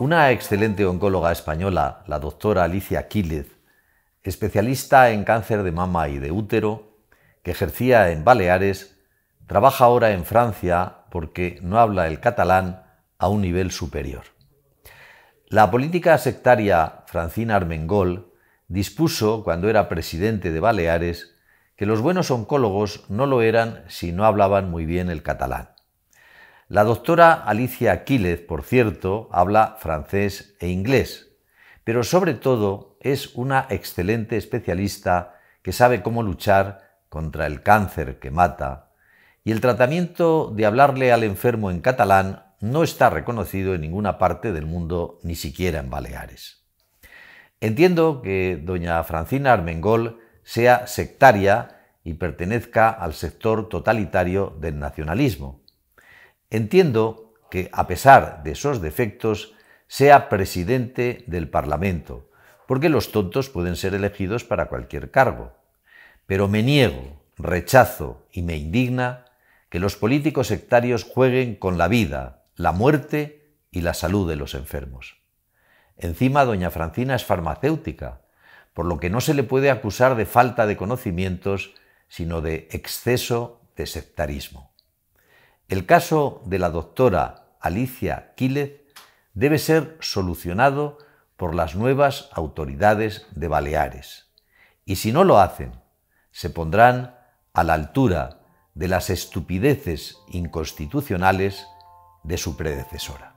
Una excelente oncóloga española, la doctora Alicia Quílez, especialista en cáncer de mama y de útero, que ejercía en Baleares, trabaja ahora en Francia porque no habla el catalán a un nivel superior. La política sectaria Francina Armengol dispuso, cuando era presidente de Baleares, que los buenos oncólogos no lo eran si no hablaban muy bien el catalán. La doctora Alicia Aquiles, por cierto, habla francés e inglés, pero sobre todo es una excelente especialista que sabe cómo luchar contra el cáncer que mata, y el tratamiento de hablarle al enfermo en catalán no está reconocido en ninguna parte del mundo, ni siquiera en Baleares. Entiendo que doña Francina Armengol sea sectaria y pertenezca al sector totalitario del nacionalismo. Entiendo que, a pesar de esos defectos, sea presidente del Parlamento, porque los tontos pueden ser elegidos para cualquier cargo. Pero me niego, rechazo y me indigna que los políticos sectarios jueguen con la vida, la muerte y la salud de los enfermos. Encima, doña Francina es farmacéutica por lo que no se le puede acusar de falta de conocimientos, sino de exceso de sectarismo. El caso de la doctora Alicia Quílez debe ser solucionado por las nuevas autoridades de Baleares. Y si no lo hacen, se pondrán a la altura de las estupideces inconstitucionales de su predecesora.